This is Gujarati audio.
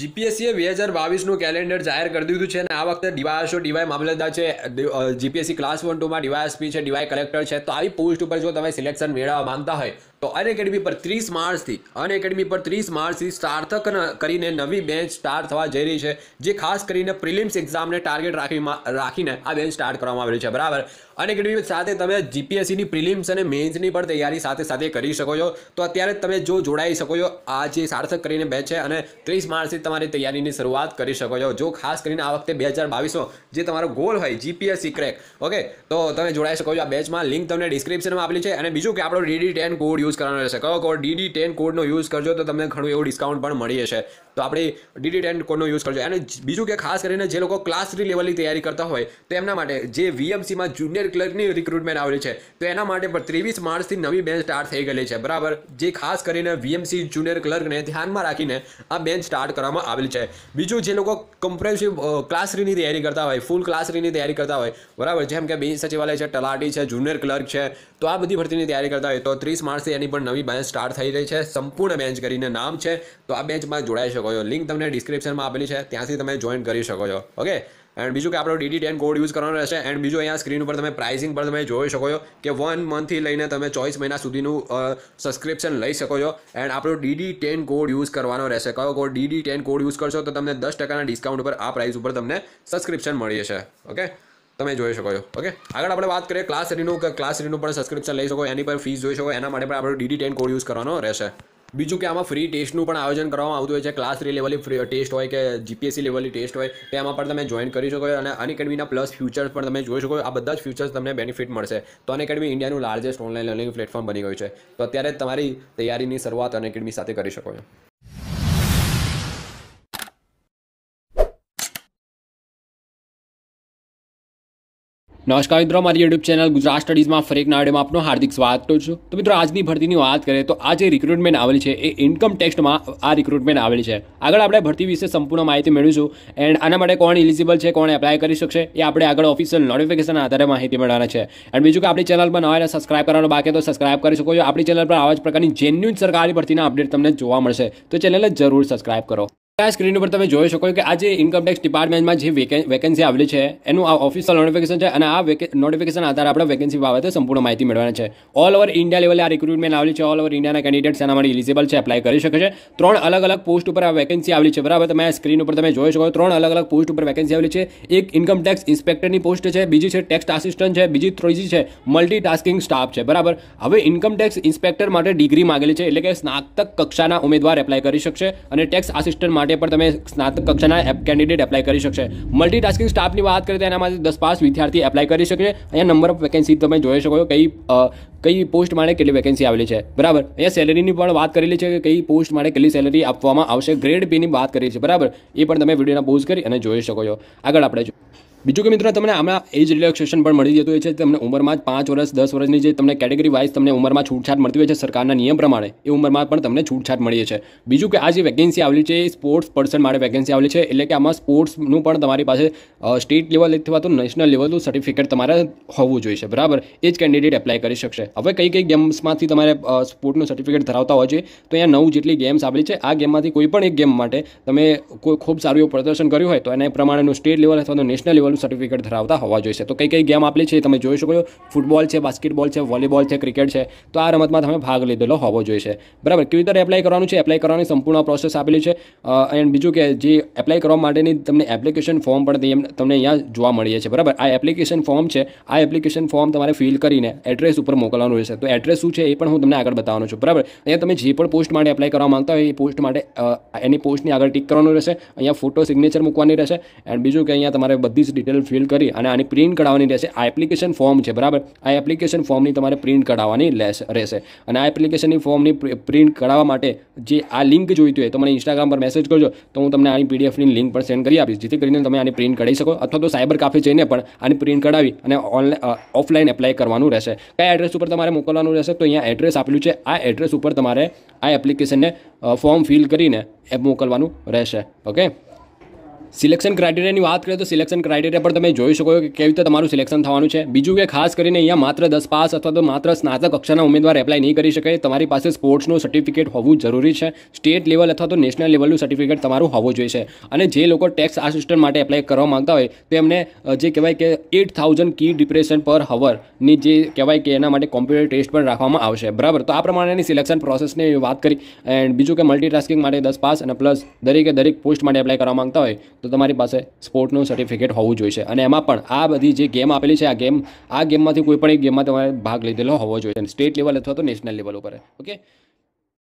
જીપીએસસીએ બે હજાર બાવીસનું કેલેન્ડર જાહેર કરી દીધું છે અને આ વખતે ડીવાયએસઓ ડીવાય મામલતદાર છે જીપીએસસી ક્લાસ વન ટુમાં ડીવાયએસપી છે ડીવાય કલેક્ટર છે તો આવી પોસ્ટ ઉપર જો તમે સિલેક્શન મેળવવા માંગતા હોય તો અન એકેડમી પર ત્રીસ માર્ચથી અન એકેડમી પર ત્રીસ માર્ચથી સાર્થક કરીને નવી બેન્ચ સ્ટાર્ટ થવા જઈ રહી છે જે ખાસ કરીને પ્રિલિમ્સ એક્ઝામને ટાર્ગેટ રાખી રાખીને આ બેન્ચ સ્ટાર્ટ કરવામાં આવેલી છે બરાબર અન એકેડમી સાથે તમે જીપીએસસીની પ્રિલિમ્સ અને મેન્સની પણ તૈયારી સાથે સાથે કરી શકો છો તો અત્યારે તમે જો જોડાઈ શકો છો આ જે સાર્થક કરીને બેચ છે અને ત્રીસ માર્ચથી તમારી તૈયારીની શરૂઆત કરી શકો છો જો ખાસ કરીને આ વખતે બે હજાર બાવીસમાં જે તમારો ગોલ હોય જીપીએસસી ક્રેક ઓકે તો તમે જોડાઈ શકો છો આ બેચમાં લિંક તમને ડિસ્ક્રિપ્શનમાં આપેલી છે અને બીજું કે આપણો DD ten code use use કરવાનો રહેશે કયો કોડ ડીડી ટેન કોડનો યુઝ કરજો તો તમને ઘણું એવું ડિસ્કાઉન્ટ પણ મળી છે તો આપણે ડીડી ટેન કોડનો યુઝ કરજો અને બીજું કે ખાસ કરીને જે લોકો ક્લાસ થ્રી લેવલની તૈયારી કરતા હોય તો એમના માટે જે વીએમસીમાં જુનિયર ક્લર્કની રિક્રુટમેન્ટ આવેલી છે તો એના માટે પણ ત્રેવીસ માર્ચથી નવી બેન્ચ સ્ટાર્ટ થઈ ગયેલી છે બરાબર જે ખાસ કરીને વીએમસી જુનિયર ક્લર્કને ધ્યાનમાં રાખીને આ બેન્ચ સ્ટાર્ટ કરવામાં આવેલી છે બીજું જે લોકો કમ્પ્રેન્સિવ ક્લાસ થ્રીની તૈયારી કરતા હોય ફૂલ ક્લાસ થ્રીની તૈયારી કરતા હોય બરાબર જેમ કે બે સચિવાલય છે તલાટી છે જુનિયર ક્લર્ક છે તો આ બધી ભરતીની તૈયારી કરતા હોય તો ત્રીસ માર્ચથી તેની પણ નવી બેચ સ્ટાર્ટ થઈ રહી છે સંપૂર્ણ બેન્ચ કરીને નામ છે તો આ બેન્ચમાં જોડાઈ શકો છો લિંક તમને ડિસ્ક્રિપ્શનમાં આપેલી છે ત્યાંથી તમે જોઈન કરી શકો છો ઓકે એન્ડ બીજું કે આપણો ડીડી ટેન કોડ યુઝ કરવાનો રહેશે એન્ડ બીજું અહીંયા સ્ક્રીન ઉપર તમે પ્રાઇસિંગ પર તમે જોઈ શકો છો કે વન મંથથી લઈને તમે ચોવીસ મહિના સુધીનું સબસ્ક્રિપ્શન લઈ શકો છો એન્ડ આપણો ડીડી ટેન કોડ યુઝ કરવાનો રહેશે કયો code DD ten code use કરશો તો તમને દસ ટકાના ડિસ્કાઉન્ટ ઉપર આ પ્રાઇસ ઉપર તમને સબસ્ક્રિપ્શન મળી જશે ઓકે તમે જોઈ શકો છો ઓકે આગળ આપણે વાત કરીએ ક્લાસ રીનું કે ક્લાસ રીનું પણ સબસ્ક્રિપ્શન લઈ શકો એની પર ફીસ જોઈ શકો એના માટે પણ આપણે ડીડી ટેન કોડ યુઝ કરવાનો રહેશે બીજું કે આમાં ફ્રી ટેસ્ટનું પણ આયોજન કરવામાં આવતું હોય છે ક્લાસ થ્રી લેવલની ફ્રી ટેસ્ટ હોય કે જીપીએસસી લેવલની ટેસ્ટ હોય તો એમાં પણ તમે જોઈન કરી શકો અને અનએકેડમીના પ્લસ ફ્યુચર્સ પણ તમે જોઈ શકો આ બધા જ ફ્યુચર્સ તમને બેનિફિટ મળશે તો અનએકેડમી ઇન્ડિયાનું લાર્જેસ્ટ ઓનલાઈન લર્નિંગ પ્લેટફોર્મ બની ગયું છે તો અત્યારે તમારી તૈયારીની શરૂઆત અનએકેડમી સાથે કરી શકો છો નમસ્કાર મિત્રો મારી યુટ્યુબ ચેનલ ગુજરાત સ્ટડીઝમાં ફરી એક નાડીમાં આપનું હાર્દિક સ્વાગત કરું છું તો મિત્રો આજની ભરતીની વાત કરીએ તો આ જે રિક્રુટમેન્ટ આવેલી છે એ ઇન્કમ ટેક્સમાં આ રિક્રુટમેન્ટ આવેલી છે આગળ આપણે ભરતી વિશે સંપૂર્ણ માહિતી મેળવીશું એન્ડ આના માટે કોણ ઇલિજિબલ છે કોણ એપ્લાય કરી શકશે એ આપણે આગળ ઓફિશિયલ નોટિફિકેશન આધારે માહિતી મેળવવાના છે એન્ડ બીજું કે આપણી ચેનલ પર નવા સબસ્ક્રાઇબ કરવાનો બાકી તો સબસ્ક્રાઇબ કરી શકો છો આપણી ચેનલ પર આવા જ પ્રકારની જેન્યુન સરકારી ભરતીના અપડેટ તમને જોવા મળશે તો ચેનલને જરૂર સબસ્ક્રાઇબ કરો આ સ્ક્રીન ઉપર તમે જોઈ શકો કે આ જે ઇન્કમટેક્સ ડિપાર્ટમેન્ટમાં જે વેકેન્સી આવેલી છે એનું આ ઓફિશિયલ નોટિફિકેશન છે અને આ નોટિફિકેશન આધારે આપણે વેકેન્સી બાબતે સંપૂર્ણ માહિતી મેળવવાની છે ઓલ ઓવર ઇન્ડિયા લેવલે આ રિક્રુટમેન્ટ આવેલી છે ઓલ ઓવર ઇન્ડિયાના કેન્ડિડેટ્સ એના માટે ઇલિજિબલ છે એપ્લાય કરી શકે છે ત્રણ અલગ અલગ પોસ્ટ ઉપર આ વેકેન્સી આવેલી છે બરાબર તમે આ સ્ક્રીન ઉપર તમે જોઈ શકો ત્રણ અલગ અલગ પોસ્ટ ઉપર વેકેન્સી આવેલી છે એક ઇન્કમટેક્સ ઇન્સ્પેક્ટરની પોસ્ટ છે બીજી છે ટેક્સ આસિસ્ટન્ટ છે બીજી ત્રીજી છે મલ્ટી ટાસ્કિંગ સ્ટાફ છે બરાબર હવે ઇન્કમટેક્સ ઇન્સ્પેક્ટર માટે ડિગ્રી માગેલી છે એટલે કે સ્નાતક કક્ષાના ઉમેદવાર એપ્લાય કરી શકશે અને ટેક્સ આસિસ્ટન્ટ માટે માટે પણ તમે સ્નાતક કક્ષાના કેન્ડિડેટ એપ્લાય કરી શકશે મલ્ટીટાસ્કિંગ સ્ટાફની વાત કરીએ તો એના માટે દસ પાંચ વિદ્યાર્થી એપ્લાય કરી શકે અહીંયા નંબર ઓફ વેકેન્સી તમે જોઈ શકો કઈ કઈ પોસ્ટ માટે કેટલી વેકેન્સી આવેલી છે બરાબર અહીંયા સેલરીની પણ વાત કરેલી છે કે કઈ પોસ્ટ માટે કેટલી સેલરી આપવામાં આવશે ગ્રેડ બીની વાત કરી છે બરાબર એ પણ તમે વિડીયોના પોઝ કરી અને જોઈ શકો છો આગળ આપણે બીજું કે મિત્રો તમને હમણાં એજ રિલેક્સેશન પણ મળી જતું હોય છે તમને ઉંમરમાં જ પાંચ વર્ષ દસ વર્ષની જે તમને કેટેગરી વાઇઝ તમને ઉંમરમાં છૂટછાટ મળતી હોય છે સરકારના નિયમ પ્રમાણે એ ઉંમરમાં પણ તમને છૂટછાટ મળી છે બીજું કે આ જે વેકેન્સી આવેલી છે એ સ્પોર્ટ્સ પર્સન માટે વેકેન્સી આવેલી છે એટલે કે આમાં સ્પોર્ટ્સનું પણ તમારી પાસે સ્ટેટ લેવલ અથવા તો નેશનલ લેવલનું સર્ટિફિકેટ તમારે હોવું જોઈએ બરાબર એ જ કેન્ડિડેટ એપ્લાય કરી શકશે હવે કઈ કઈ ગેમ્સમાંથી તમારે સ્પોર્ટનું સર્ટિફિકેટ ધરાવતા હોય છે તો અહીંયા નવ જેટલી ગેમ્સ આવેલી છે આ ગેમમાંથી કોઈ પણ એક ગેમ માટે તમે કોઈ ખૂબ સારું એવું પ્રદર્શન કર્યું હોય તો એના પ્રમાણેનું સ્ટેટ લેવલ અથવા તો નેશનલ લેવલ ફૂટબોલનું સર્ટિફિકેટ ધરાવતા હોવા જોઈએ તો કઈ કઈ ગેમ આપેલી છે તમે જોઈ શકો ફૂટબોલ છે બાસ્કેટબોલ છે વોલીબોલ છે ક્રિકેટ છે તો આ રમતમાં તમે ભાગ લીધેલો હોવો જોઈએ બરાબર કેવી રીતે એપ્લાય કરવાનું છે એપ્લાય કરવાની સંપૂર્ણ પ્રોસેસ આપેલી છે એન્ડ બીજું કે જે એપ્લાય કરવા માટેની તમને એપ્લિકેશન ફોર્મ પણ તમને અહીંયા જોવા મળીએ છે બરાબર આ એપ્લિકેશન ફોર્મ છે આ એપ્લિકેશન ફોર્મ તમારે ફિલ કરીને એડ્રેસ ઉપર મોકલવાનું રહેશે તો એડ્રેસ શું છે એ પણ હું તમને આગળ બતાવવાનું છું બરાબર અહીંયા તમે જે પણ પોસ્ટ માટે એપ્લાય કરવા માંગતા હોય એ પોસ્ટ માટે એની પોસ્ટની આગળ ટીક કરવાનું રહેશે અહીંયા ફોટો સિગ્નેચર મૂકવાની રહેશે એન્ડ બીજું કે અહીંયા તમારે બધી જ ડિટેલ ફિલ કરી અને આની પ્રિન્ટ કઢાવવાની રહેશે આ એપ્લિકેશન ફોર્મ છે બરાબર આ એપ્લિકેશન ફોર્મની તમારે પ્રિન્ટ કઢાવવાની રહેશે અને આ એપ્લિકેશનની ફોર્મની પ્રિન્ટ કઢાવવા માટે જે આ લિંક જોઈતી હોય તો મને ઇન્સ્ટાગ્રામ પર મેસેજ કરજો તો હું તમને આની પીડીએફની લિંક પણ સેન્ડ કરી આપીશ જેથી કરીને તમે આની પ્રિન્ટ કઢાવી શકો અથવા તો સાયબર કાફે જઈને પણ આની પ્રિન્ટ કઢાવી અને ઓનલાઈન ઓફલાઈન એપ્લાય કરવાનું રહેશે કયા એડ્રેસ ઉપર તમારે મોકલવાનું રહેશે તો અહીંયા એડ્રેસ આપેલું છે આ એડ્રેસ ઉપર તમારે આ એપ્લિકેશનને ફોર્મ ફિલ કરીને એપ મોકલવાનું રહેશે ઓકે સિલેક્શન ક્રાઇટેરિયાની વાત કરીએ તો સિલેક્શન ક્રાઇટેરિયા પર તમે જોઈ શકો કે કેવી રીતે તમારું સિલેક્શન થવાનું છે બીજું કે ખાસ કરીને અહીંયા માત્ર દસ પાસ અથવા તો માત્ર સ્નાતક કક્ષાના ઉમેદવાર એપ્લાય નહીં કરી શકે તમારી પાસે સ્પોર્ટ્સનું સર્ટિફિકેટ હોવું જરૂરી છે સ્ટેટ લેવલ અથવા તો નેશનલ લેવલનું સર્ટિફિકેટ તમારું હોવું જોઈએ છે અને જે લોકો ટેક્સ આસિસ્ટન્ટ માટે એપ્લાય કરવા માગતા હોય તો એમને જે કહેવાય કે એટ થાઉઝન્ડ કી ડિપ્રેશન પર હવરની જે કહેવાય કે એના માટે કોમ્પ્યુટર ટેસ્ટ પણ રાખવામાં આવશે બરાબર તો આ પ્રમાણેની સિલેક્શન પ્રોસેસની વાત કરી એન્ડ બીજું કે મલ્ટીટાસ્કિંગ માટે દસ પાસ અને પ્લસ દરેકે દરેક પોસ્ટ માટે એપ્લાય કરવા માંગતા હોય તો તમારી પાસે સ્પોર્ટનું સર્ટિફિકેટ હોવું જોઈશે અને એમાં પણ આ બધી જે ગેમ આપેલી છે આ ગેમ આ ગેમમાંથી કોઈ પણ એક ગેમમાં તમારે ભાગ લીધેલો હોવો જોઈએ સ્ટેટ લેવલ અથવા તો નેશનલ લેવલ ઉપર ઓકે